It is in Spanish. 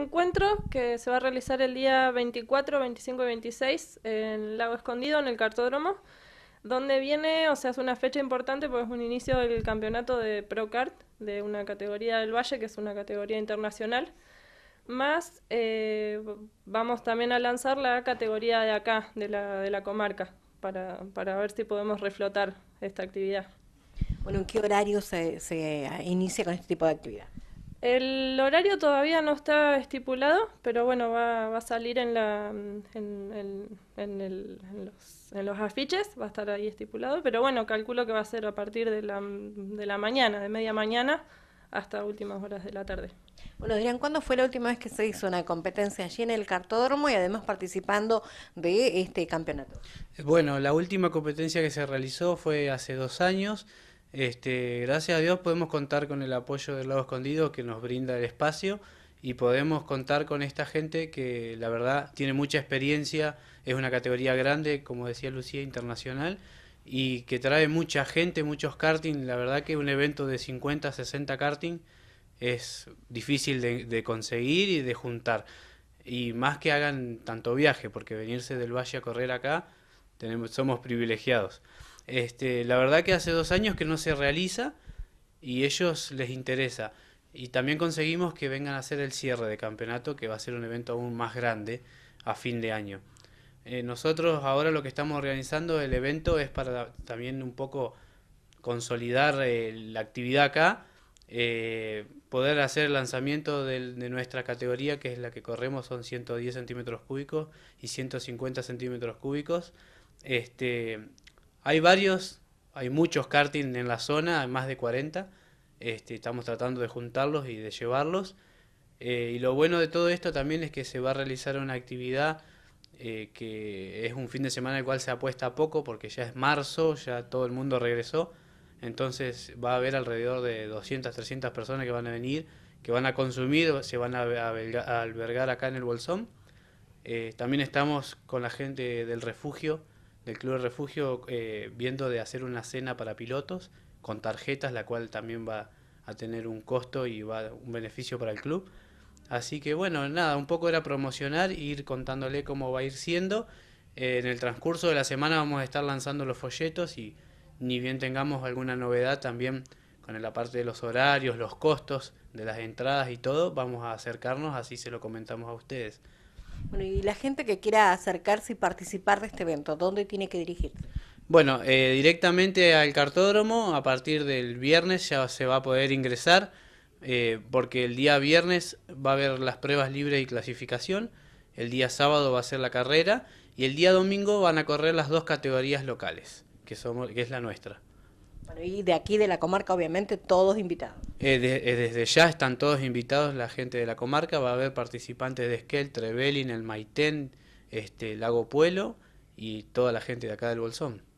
Encuentro que se va a realizar el día 24, 25 y 26 en Lago Escondido, en el Cartódromo, donde viene, o sea, es una fecha importante porque es un inicio del campeonato de Procart, de una categoría del Valle, que es una categoría internacional. Más eh, vamos también a lanzar la categoría de acá, de la, de la comarca, para, para ver si podemos reflotar esta actividad. Bueno, ¿en qué horario se inicia con este tipo de actividad? El horario todavía no está estipulado, pero bueno, va, a salir en, la, en, los, afiches, va a estar ahí estipulado, pero bueno, calculo que va a ser a partir de la, mañana, de media mañana hasta últimas horas de la tarde. Bueno, dirán, ¿cuándo fue la última vez que se hizo una competencia allí en el cartódromo y además participando de este campeonato? Bueno, la última competencia que se realizó fue hace dos años este, gracias a Dios podemos contar con el apoyo del lado escondido que nos brinda el espacio y podemos contar con esta gente que la verdad tiene mucha experiencia, es una categoría grande, como decía Lucía, internacional y que trae mucha gente, muchos karting. La verdad que un evento de 50, 60 karting es difícil de, de, conseguir y de juntar. Y más que hagan tanto viaje, porque venirse del valle a correr acá, tenemos, somos privilegiados. Este, la verdad que hace dos años que no se realiza y ellos les interesa. Y también conseguimos que vengan a hacer el cierre de campeonato, que va a ser un evento aún más grande a fin de año. Eh, nosotros ahora lo que estamos organizando el evento es para también un poco consolidar eh, la actividad acá, eh, poder hacer el lanzamiento de, nuestra categoría, que es la que corremos, son 110 centímetros cúbicos y 150 centímetros cúbicos. Este, hay varios, hay muchos karting en la zona, más de 40. Este, estamos tratando de juntarlos y de llevarlos. Eh, y lo bueno de todo esto también es que se va a realizar una actividad eh, que es un fin de semana el cual se apuesta poco porque ya es marzo, ya todo el mundo regresó. Entonces va a haber alrededor de 200, 300 personas que van a venir, que van a consumir, se van a, albergar acá en el Bolsón. Eh, también estamos con la gente del refugio del Club de Refugio eh, viendo de hacer una cena para pilotos con tarjetas, la cual también va a tener un costo y va un beneficio para el club. Así que bueno, nada, un poco era promocionar, e ir contándole cómo va a ir siendo. Eh, en el transcurso de la semana vamos a estar lanzando los folletos y ni bien tengamos alguna novedad también con la parte de los horarios, los costos de las entradas y todo, vamos a acercarnos, así se lo comentamos a ustedes. Bueno, y la gente que quiera acercarse y participar de este evento, ¿dónde tiene que dirigirse? Bueno, eh, directamente al cartódromo, a partir del viernes ya se va a poder ingresar, eh, porque el día viernes va a haber las pruebas libres y clasificación, el día sábado va a ser la carrera y el día domingo van a correr las dos categorías locales, que, somos, que es la nuestra y de aquí, de la comarca, obviamente, todos invitados. Eh, eh, desde ya están todos invitados la gente de la comarca. Va a haber participantes de Esquel, Trevelin, el Maitén, este, Lago Puelo y toda la gente de acá del Bolsón.